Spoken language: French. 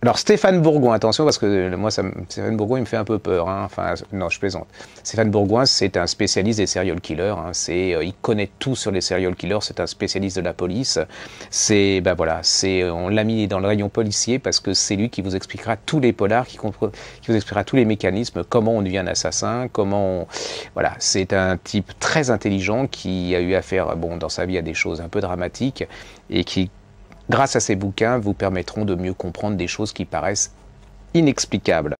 Alors Stéphane Bourgoin, attention parce que moi, ça, Stéphane Bourgoin, il me fait un peu peur. Hein. Enfin, non, je plaisante. Stéphane Bourgoin, c'est un spécialiste des serial killers. Hein. C'est, euh, il connaît tout sur les serial killers. C'est un spécialiste de la police. C'est, ben voilà, c'est, euh, on l'a mis dans le rayon policier parce que c'est lui qui vous expliquera tous les polars, qui, qui vous expliquera tous les mécanismes, comment on devient un assassin, comment, on, voilà, c'est un type très intelligent qui a eu affaire, bon, dans sa vie à des choses un peu dramatiques et qui grâce à ces bouquins, vous permettront de mieux comprendre des choses qui paraissent inexplicables.